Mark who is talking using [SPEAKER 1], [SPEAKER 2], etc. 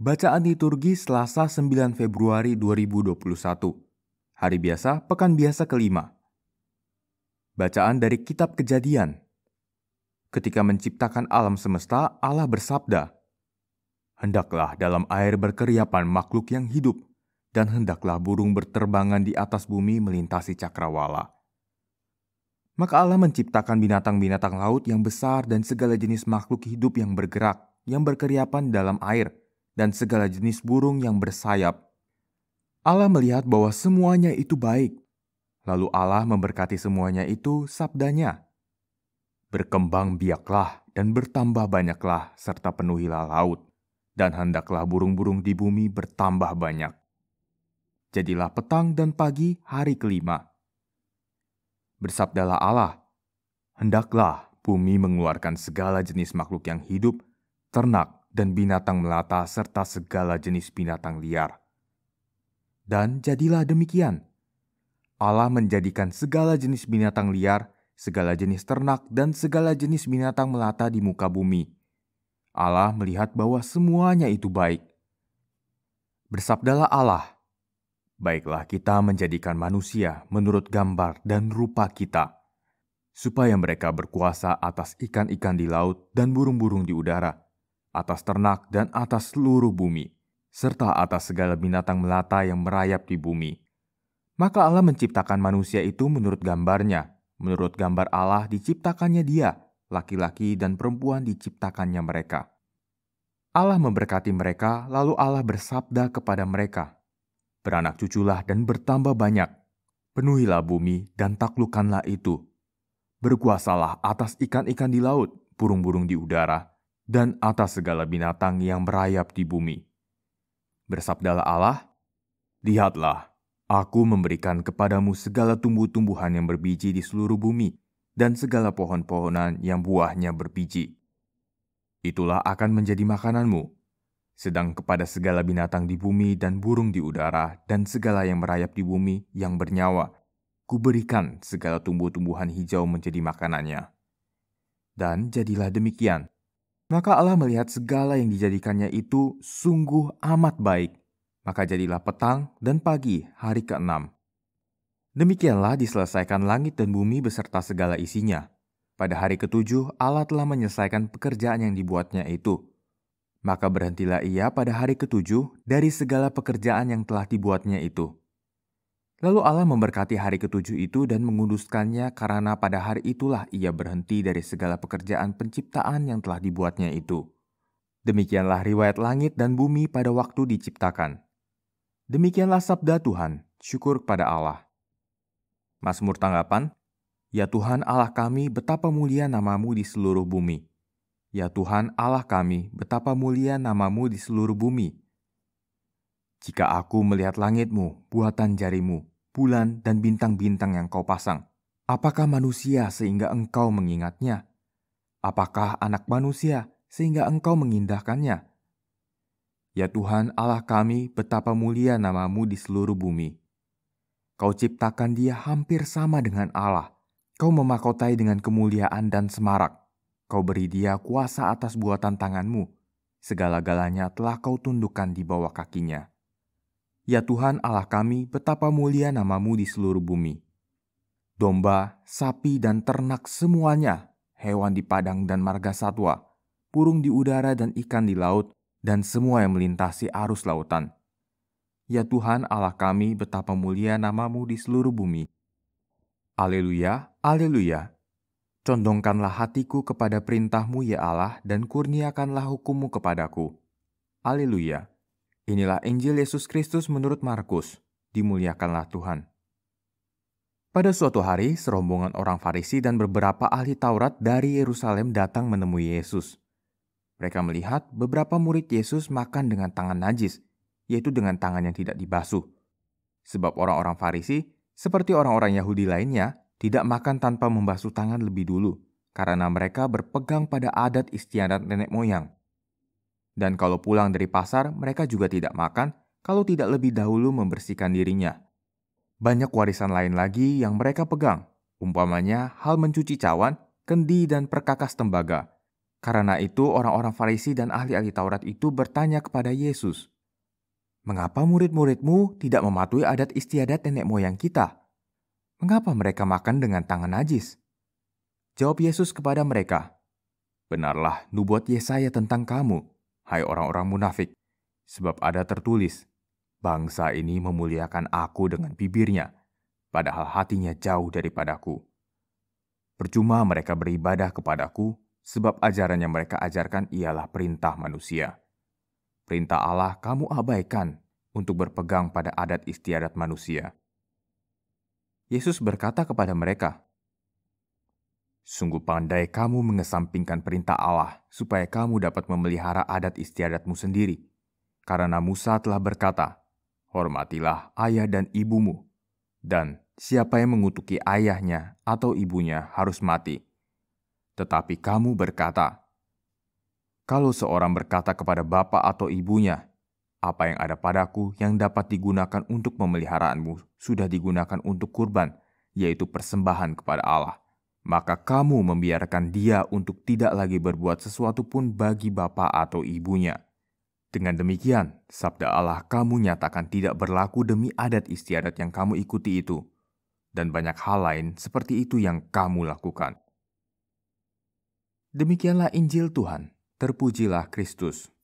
[SPEAKER 1] Bacaan liturgi Selasa 9 Februari 2021. Hari biasa, pekan biasa kelima. Bacaan dari kitab Kejadian. Ketika menciptakan alam semesta, Allah bersabda, "Hendaklah dalam air berkeriapan makhluk yang hidup, dan hendaklah burung berterbangan di atas bumi melintasi cakrawala." Maka Allah menciptakan binatang-binatang laut yang besar dan segala jenis makhluk hidup yang bergerak, yang berkeriapan dalam air, dan segala jenis burung yang bersayap. Allah melihat bahwa semuanya itu baik. Lalu Allah memberkati semuanya itu sabdanya. Berkembang biaklah dan bertambah banyaklah serta penuhilah laut. Dan hendaklah burung-burung di bumi bertambah banyak. Jadilah petang dan pagi hari kelima. Bersabdalah Allah, Hendaklah bumi mengeluarkan segala jenis makhluk yang hidup, ternak, dan binatang melata serta segala jenis binatang liar. Dan jadilah demikian. Allah menjadikan segala jenis binatang liar, segala jenis ternak, dan segala jenis binatang melata di muka bumi. Allah melihat bahwa semuanya itu baik. Bersabdalah Allah, "Baiklah kita menjadikan manusia menurut gambar dan rupa kita." supaya mereka berkuasa atas ikan-ikan di laut dan burung-burung di udara, atas ternak dan atas seluruh bumi, serta atas segala binatang melata yang merayap di bumi. Maka Allah menciptakan manusia itu menurut gambarnya. Menurut gambar Allah diciptakannya dia, laki-laki dan perempuan diciptakannya mereka. Allah memberkati mereka, lalu Allah bersabda kepada mereka, Beranak cuculah dan bertambah banyak, penuhilah bumi dan taklukkanlah itu. Berkuasalah atas ikan-ikan di laut, burung-burung di udara, dan atas segala binatang yang merayap di bumi. Bersabdalah Allah, Lihatlah, aku memberikan kepadamu segala tumbuh-tumbuhan yang berbiji di seluruh bumi, dan segala pohon-pohonan yang buahnya berbiji. Itulah akan menjadi makananmu, sedang kepada segala binatang di bumi dan burung di udara dan segala yang merayap di bumi yang bernyawa, kuberikan segala tumbuh-tumbuhan hijau menjadi makanannya. Dan jadilah demikian, maka Allah melihat segala yang dijadikannya itu sungguh amat baik. Maka jadilah petang dan pagi hari keenam. Demikianlah diselesaikan langit dan bumi beserta segala isinya. Pada hari ketujuh, Allah telah menyelesaikan pekerjaan yang dibuatnya itu. Maka berhentilah ia pada hari ketujuh dari segala pekerjaan yang telah dibuatnya itu. Lalu Allah memberkati hari ketujuh itu dan menguduskannya karena pada hari itulah ia berhenti dari segala pekerjaan penciptaan yang telah dibuatnya itu. Demikianlah riwayat langit dan bumi pada waktu diciptakan. Demikianlah sabda Tuhan, syukur kepada Allah. Masmur tanggapan, Ya Tuhan Allah kami, betapa mulia namamu di seluruh bumi. Ya Tuhan Allah kami, betapa mulia namamu di seluruh bumi jika aku melihat langitmu, buatan jarimu, bulan dan bintang-bintang yang kau pasang, apakah manusia sehingga engkau mengingatnya? Apakah anak manusia sehingga engkau mengindahkannya? Ya Tuhan Allah kami, betapa mulia namamu di seluruh bumi. Kau ciptakan dia hampir sama dengan Allah. Kau memakotai dengan kemuliaan dan semarak. Kau beri dia kuasa atas buatan tanganmu. Segala-galanya telah kau tundukkan di bawah kakinya. Ya Tuhan Allah kami, betapa mulia namamu di seluruh bumi. Domba, sapi, dan ternak semuanya, hewan di padang dan marga satwa, burung di udara dan ikan di laut, dan semua yang melintasi arus lautan. Ya Tuhan Allah kami, betapa mulia namamu di seluruh bumi. Aleluya, aleluya. Condongkanlah hatiku kepada perintahmu ya Allah, dan kurniakanlah hukummu kepadaku. Aleluya. Inilah Injil Yesus Kristus menurut Markus. Dimuliakanlah Tuhan. Pada suatu hari, serombongan orang Farisi dan beberapa ahli Taurat dari Yerusalem datang menemui Yesus. Mereka melihat beberapa murid Yesus makan dengan tangan najis, yaitu dengan tangan yang tidak dibasuh. Sebab orang-orang Farisi, seperti orang-orang Yahudi lainnya, tidak makan tanpa membasuh tangan lebih dulu, karena mereka berpegang pada adat istiadat nenek moyang. Dan kalau pulang dari pasar, mereka juga tidak makan kalau tidak lebih dahulu membersihkan dirinya. Banyak warisan lain lagi yang mereka pegang, umpamanya hal mencuci cawan, kendi, dan perkakas tembaga. Karena itu, orang-orang Farisi dan ahli-ahli Taurat itu bertanya kepada Yesus, "Mengapa murid-muridmu tidak mematuhi adat istiadat nenek moyang kita? Mengapa mereka makan dengan tangan najis?" Jawab Yesus kepada mereka, "Benarlah nubuat Yesaya tentang kamu hai orang-orang munafik, sebab ada tertulis, bangsa ini memuliakan aku dengan bibirnya, padahal hatinya jauh daripadaku. Percuma mereka beribadah kepadaku, sebab ajaran yang mereka ajarkan ialah perintah manusia. Perintah Allah kamu abaikan untuk berpegang pada adat istiadat manusia. Yesus berkata kepada mereka, Sungguh pandai kamu mengesampingkan perintah Allah supaya kamu dapat memelihara adat istiadatmu sendiri. Karena Musa telah berkata, Hormatilah ayah dan ibumu, dan siapa yang mengutuki ayahnya atau ibunya harus mati. Tetapi kamu berkata, Kalau seorang berkata kepada bapak atau ibunya, apa yang ada padaku yang dapat digunakan untuk pemeliharaanmu sudah digunakan untuk kurban, yaitu persembahan kepada Allah.' maka kamu membiarkan dia untuk tidak lagi berbuat sesuatu pun bagi bapak atau ibunya. Dengan demikian, sabda Allah kamu nyatakan tidak berlaku demi adat istiadat yang kamu ikuti itu, dan banyak hal lain seperti itu yang kamu lakukan. Demikianlah Injil Tuhan, terpujilah Kristus.